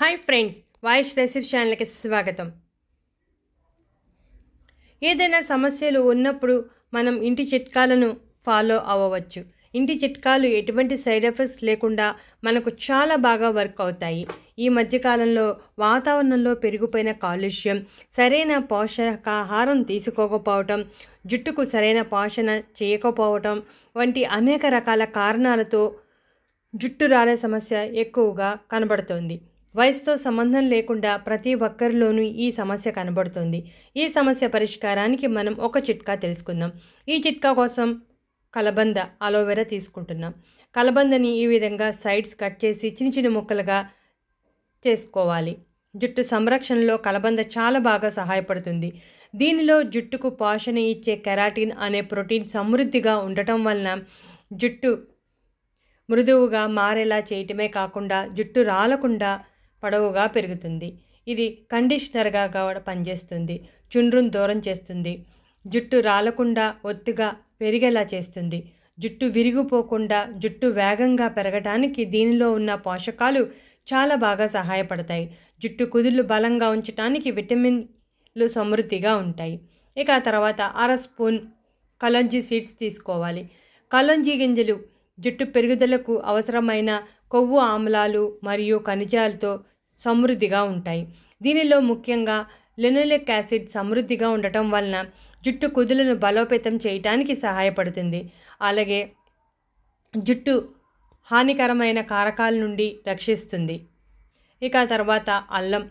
hi friends voice రెసిప్ ఛానల్కి స్వాగతం ఏదైనా సమస్యలు ఉన్నప్పుడు మనం ఇంటి చిట్కాలను ఫాలో అవ్వవచ్చు ఇంటి చిట్కాలు ఎటువంటి సైడ్ ఎఫెక్ట్స్ లేకుండా మనకు చాలా బాగా వర్క్ అవుతాయి ఈ మధ్యకాలంలో వాతావరణంలో పెరిగిపోయిన కాలుష్యం సరైన పోషకాహారం తీసుకోకపోవటం జుట్టుకు సరైన పోషణ చేయకపోవటం వంటి అనేక రకాల కారణాలతో జుట్టు రాలే సమస్య ఎక్కువగా కనబడుతుంది వయసుతో సంబంధం లేకుండా ప్రతి ఒక్కరిలోనూ ఈ సమస్య కనబడుతుంది ఈ సమస్య పరిష్కారానికి మనం ఒక చిట్కా తెలుసుకుందాం ఈ చిట్కా కోసం కలబంద అలోవెరా తీసుకుంటున్నాం కలబందని ఈ విధంగా సైడ్స్ కట్ చేసి చిన్న చిన్న ముక్కలుగా చేసుకోవాలి జుట్టు సంరక్షణలో కలబంద చాలా బాగా సహాయపడుతుంది దీనిలో జుట్టుకు పోషణ ఇచ్చే కెరాటిన్ అనే ప్రోటీన్ సమృద్ధిగా ఉండటం వలన జుట్టు మృదువుగా మారేలా చేయటమే కాకుండా జుట్టు రాలకుండా పొడవుగా పెరుగుతుంది ఇది కండిషనర్గా కూడా పనిచేస్తుంది చుండ్రును దూరం చేస్తుంది జుట్టు రాలకుండా ఒత్తుగా పెరిగేలా చేస్తుంది జుట్టు విరిగిపోకుండా జుట్టు వేగంగా పెరగడానికి దీనిలో ఉన్న పోషకాలు చాలా బాగా సహాయపడతాయి జుట్టు కుదుళ్ళు బలంగా ఉంచడానికి విటమిన్లు సమృద్ధిగా ఉంటాయి ఇక ఆ తర్వాత అర స్పూన్ కలంజీ సీడ్స్ తీసుకోవాలి కలంజీ గింజలు జుట్టు పెరుగుదలకు అవసరమైన కొవ్వు ఆమ్లాలు మరియు ఖనిజాలతో సమృద్ధిగా ఉంటాయి దీనిలో ముఖ్యంగా లెనోలిక్ యాసిడ్ సమృద్ధిగా ఉండటం వలన జుట్టు కుదులను బలోపేతం చేయటానికి సహాయపడుతుంది అలాగే జుట్టు హానికరమైన కారకాల నుండి రక్షిస్తుంది ఇక తర్వాత అల్లం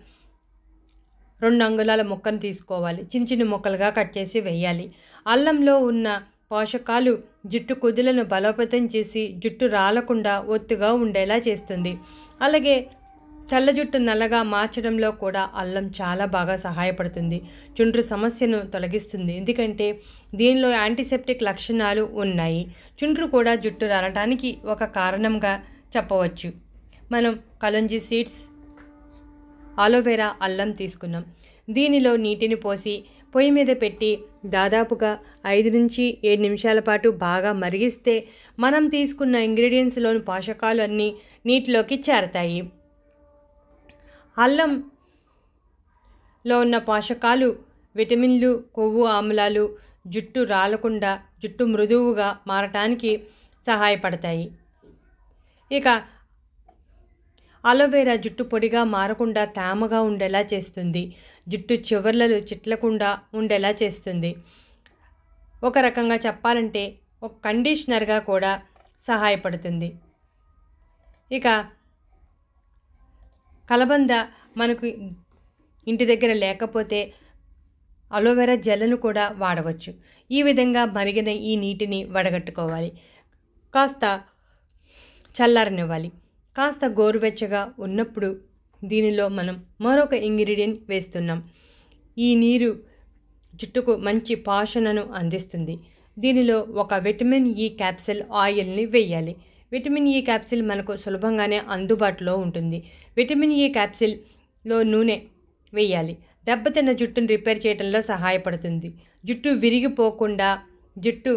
రెండు అంగుళాల ముక్కను తీసుకోవాలి చిన్న చిన్న ముక్కలుగా కట్ చేసి వేయాలి అల్లంలో ఉన్న పోషకాలు జుట్టు కుదులను బలోపేతం చేసి జుట్టు రాలకుండా ఒత్తుగా ఉండేలా చేస్తుంది అలాగే చల్ల జుట్టు నల్లగా మార్చడంలో కూడా అల్లం చాలా బాగా సహాయపడుతుంది చుండ్రు సమస్యను తొలగిస్తుంది ఎందుకంటే దీనిలో యాంటీసెప్టిక్ లక్షణాలు ఉన్నాయి చుండ్రు కూడా జుట్టు రాలటానికి ఒక కారణంగా చెప్పవచ్చు మనం కలంజీ సీడ్స్ ఆలోవేరా అల్లం తీసుకున్నాం దీనిలో నీటిని పోసి పొయ్యి మీద పెట్టి దాదాపుగా ఐదు నుంచి ఏడు నిమిషాల పాటు బాగా మరిగిస్తే మనం తీసుకున్న ఇంగ్రీడియంట్స్లోని పోషకాలు అన్నీ నీటిలోకి చేరతాయి అల్లంలో ఉన్న పోషకాలు విటమిన్లు కొవ్వు ఆమ్లాలు జుట్టు రాలకుండా జుట్టు మృదువుగా మారటానికి సహాయపడతాయి ఇక అలోవేరా జుట్టు పొడిగా మారకుండా తేమగా ఉండేలా చేస్తుంది జుట్టు చివర్లలు చిట్లకుండా ఉండేలా చేస్తుంది ఒక రకంగా చెప్పాలంటే ఒక కండిషనర్గా కూడా సహాయపడుతుంది ఇక కలబంద మనకు ఇంటి దగ్గర లేకపోతే అలోవెరా జెల్ను కూడా వాడవచ్చు ఈ విధంగా మరిగిన ఈ నీటిని వడగట్టుకోవాలి కాస్త చల్లారనివ్వాలి కాస్త గోరువెచ్చగా ఉన్నప్పుడు దీనిలో మనం మరొక ఇంగ్రీడియంట్ వేస్తున్నాం ఈ నీరు జుట్టుకు మంచి పాషణను అందిస్తుంది దీనిలో ఒక విటమిన్ ఈ క్యాప్సిల్ ఆయిల్ని వేయాలి విటమిన్ ఈ e క్యాప్సిల్ మనకు సులభంగానే అందుబాటులో ఉంటుంది విటమిన్ ఈ e క్యాప్సిల్లో నూనె వేయాలి దెబ్బతిన్న జుట్టును రిపేర్ చేయడంలో సహాయపడుతుంది జుట్టు విరిగిపోకుండా జుట్టు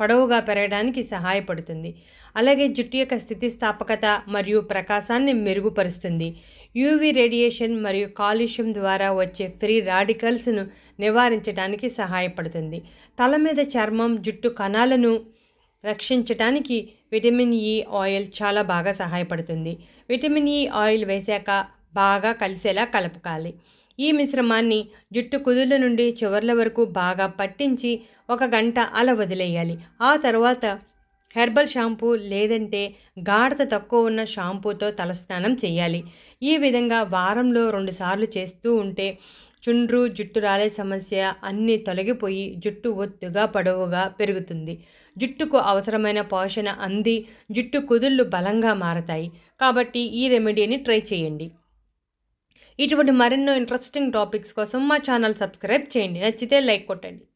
పొడవుగా పెరగడానికి సహాయపడుతుంది అలాగే జుట్టు యొక్క స్థితిస్థాపకత మరియు ప్రకాశాన్ని మెరుగుపరుస్తుంది యూవీ రేడియేషన్ మరియు కాలుష్యం ద్వారా వచ్చే ఫ్రీ రాడికల్స్ను నివారించడానికి సహాయపడుతుంది తల మీద చర్మం జుట్టు కణాలను రక్షించటానికి విటమిన్ ఈ ఆయిల్ చాలా బాగా సహాయపడుతుంది విటమిన్ ఈ ఆయిల్ వేశాక బాగా కలిసేలా కలపకాలి ఈ మిశ్రమాన్ని జుట్టు కుదుల నుండి చివర్ల వరకు బాగా పట్టించి ఒక గంట అలా వదిలేయాలి ఆ తర్వాత హెర్బల్ షాంపూ లేదంటే గాఢత తక్కువ ఉన్న షాంపూతో తలస్నానం చేయాలి ఈ విధంగా వారంలో రెండుసార్లు చేస్తూ ఉంటే చుండ్రు జుట్టు రాలే సమస్య అన్నీ తొలగిపోయి జుట్టు ఒత్తుగా పొడవుగా పెరుగుతుంది జుట్టుకు అవసరమైన పోషణ అంది జుట్టు కుదుళ్ళు బలంగా మారతాయి కాబట్టి ఈ రెమెడీని ట్రై చేయండి ఇటువంటి మరెన్నో ఇంట్రెస్టింగ్ టాపిక్స్ కోసం మా ఛానల్ సబ్స్క్రైబ్ చేయండి నచ్చితే లైక్ కొట్టండి